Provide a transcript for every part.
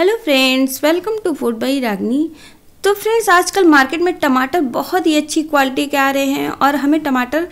Hello friends, welcome to Food by Ragni. तो friends आजकल market में टमाटर बहुत ही अच्छी क्वालिटी के आ रहे हैं और हमें टमाटर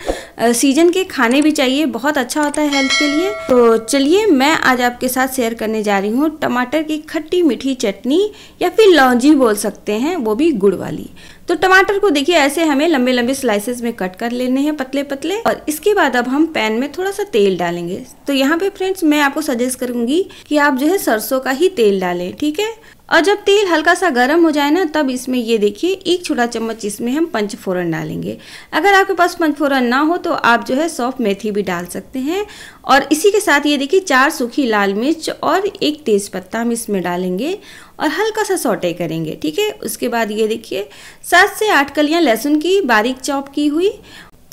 सीजन के खाने भी चाहिए बहुत अच्छा होता है हेल्थ के लिए तो चलिए मैं आज आपके साथ शेयर करने जा रही हूँ टमाटर की खट्टी मीठी चटनी या फिर लौंजी बोल सकते हैं वो भी गुड़ वाली तो टमाटर को देखिए ऐसे हमें लंबे लंबे स्लाइसेस में कट कर लेने हैं पतले पतले और इसके बाद अब हम पैन में थोड़ा सा तेल डालेंगे तो यहाँ पे फ्रेंड्स मैं आपको सजेस्ट करूंगी कि आप जो है सरसों का ही तेल डालें ठीक है और जब तेल हल्का सा गर्म हो जाए ना तब इसमें ये देखिए एक छोटा चम्मच इसमें हम पंचफोरन डालेंगे अगर आपके पास पंचफोरन ना हो तो आप जो है सॉफ्ट मेथी भी डाल सकते हैं और इसी के साथ ये देखिए चार सूखी लाल मिर्च और एक तेज़पत्ता हम इसमें डालेंगे और हल्का सा सोटे करेंगे ठीक है उसके बाद ये देखिए सात से आठ कलियाँ लहसुन की बारीक चॉप की हुई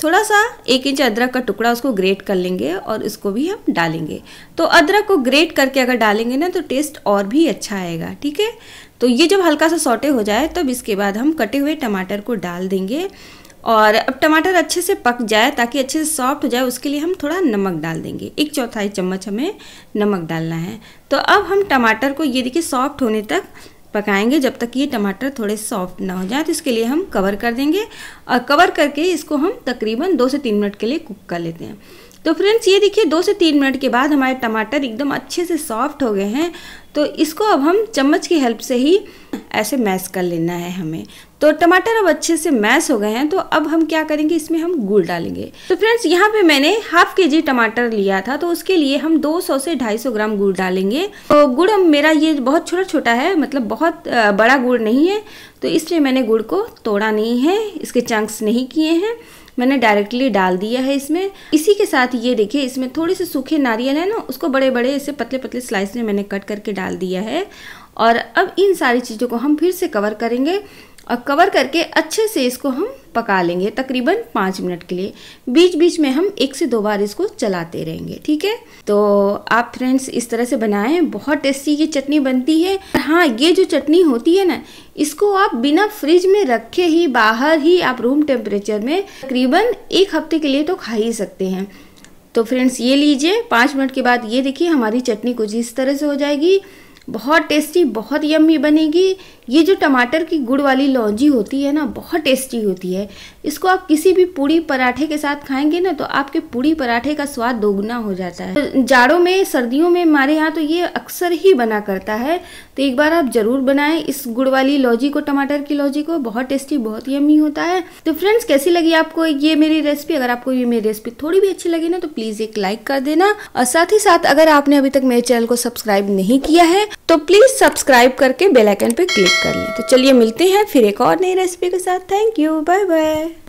थोड़ा सा एक इंच अदरक का टुकड़ा उसको ग्रेट कर लेंगे और इसको भी हम डालेंगे तो अदरक को ग्रेट करके अगर डालेंगे ना तो टेस्ट और भी अच्छा आएगा ठीक है तो ये जब हल्का सा सोटे हो जाए तब तो इसके बाद हम कटे हुए टमाटर को डाल देंगे और अब टमाटर अच्छे से पक जाए ताकि अच्छे से सॉफ्ट हो जाए उसके लिए हम थोड़ा नमक डाल देंगे एक चौथाई चम्मच हमें नमक डालना है तो अब हम टमाटर को ये देखिए सॉफ्ट होने तक पकाएंगे जब तक ये टमाटर थोड़े सॉफ्ट ना हो जाए तो इसके लिए हम कवर कर देंगे और कवर करके इसको हम तकरीबन दो से तीन मिनट के लिए कुक कर लेते हैं तो फ्रेंड्स ये देखिए दो से तीन मिनट के बाद हमारे टमाटर एकदम अच्छे से सॉफ्ट हो गए हैं तो इसको अब हम चम्मच की हेल्प से ही ऐसे मैश कर लेना है हमें तो टमाटर अब अच्छे से मैश हो गए हैं तो अब हम क्या करेंगे इसमें हम गुड़ डालेंगे तो फ्रेंड्स यहाँ पे मैंने हाफ के जी टमाटर लिया था तो उसके लिए हम 200 से 250 ग्राम गुड़ डालेंगे तो गुड़ मेरा ये बहुत छोटा छोटा है मतलब बहुत बड़ा गुड़ नहीं है तो इसलिए मैंने गुड़ को तोड़ा नहीं है इसके चंक्स नहीं किए हैं मैंने डायरेक्टली डाल दिया है इसमें इसी के साथ ये देखिए इसमें थोड़े से सूखे नारियल है ना उसको बड़े बड़े ऐसे पतले पतले स्लाइस में मैंने कट करके डाल डाल दिया है और अब इन सारी चीज़ों को हम फिर से कवर करेंगे और कवर करके अच्छे से इसको हम पका लेंगे तकरीबन पाँच मिनट के लिए बीच बीच में हम एक से दो बार इसको चलाते रहेंगे ठीक है तो आप फ्रेंड्स इस तरह से बनाएं बहुत टेस्टी ये चटनी बनती है हाँ ये जो चटनी होती है ना इसको आप बिना फ्रिज में रखे ही बाहर ही आप रूम टेम्परेचर में तकरीबन एक हफ्ते के लिए तो खा ही सकते हैं तो फ्रेंड्स ये लीजिए पाँच मिनट के बाद ये देखिए हमारी चटनी कुछ इस तरह से हो जाएगी बहुत टेस्टी बहुत यम्मी बनेगी ये जो टमाटर की गुड़ वाली लौंजी होती है ना बहुत टेस्टी होती है इसको आप किसी भी पूड़ी पराठे के साथ खाएंगे ना तो आपके पूड़ी पराठे का स्वाद दोगुना हो जाता है जाड़ों में सर्दियों में हमारे यहाँ तो ये अक्सर ही बना करता है तो एक बार आप ज़रूर बनाएं इस गुड़ वाली लौजी को टमाटर की लौजी को बहुत टेस्टी बहुत यमी होता है तो फ्रेंड्स कैसी लगी आपको ये मेरी रेसिपी अगर आपको ये मेरी रेसिपी थोड़ी भी अच्छी लगी ना तो प्लीज़ एक लाइक कर देना और साथ ही साथ अगर आपने अभी तक मेरे चैनल को सब्सक्राइब नहीं किया है तो प्लीज़ सब्सक्राइब करके बेलाइकन पर क्लिक कर लें तो चलिए मिलते हैं फिर एक और नई रेसिपी के साथ थैंक यू बाय बाय